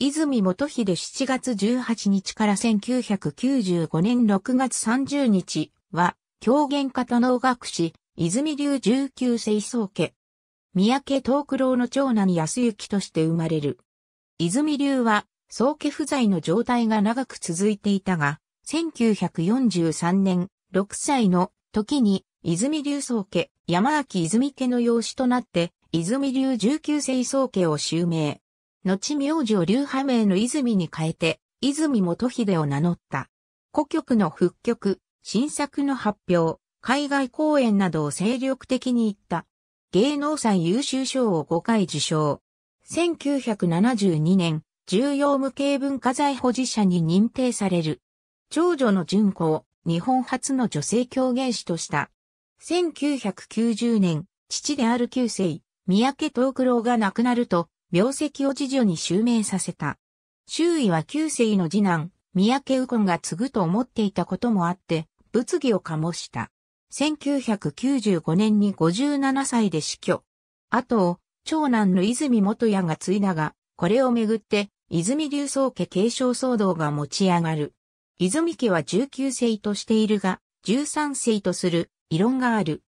泉元秀7月18日から1995年6月30日は、狂言家と能楽師、泉流19世宗家。三宅東九郎の長男安幸として生まれる。泉流は、宗家不在の状態が長く続いていたが、1943年、6歳の時に、泉流宗家、山脇泉家の養子となって、泉流19世宗家を襲名。後名字を流派名の泉に変えて、泉元秀を名乗った。古曲の復曲、新作の発表、海外公演などを精力的に行った。芸能祭優秀賞を5回受賞。1972年、重要無形文化財保持者に認定される。長女の純子を日本初の女性狂言師とした。1990年、父である旧姓、三宅東九郎が亡くなると、名跡を次女に襲名させた。周囲は旧世の次男、三宅右近が継ぐと思っていたこともあって、物議を醸した。1995年に57歳で死去。後を、長男の泉元也が継いだが、これをめぐって、泉流宗家継承騒動が持ち上がる。泉家は19世としているが、13世とする異論がある。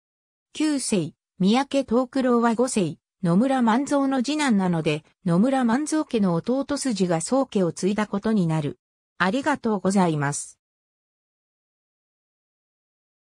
9世、三宅東九郎は5世、野村万蔵の次男なので、野村万蔵家の弟筋が宗家を継いだことになる。ありがとうございます。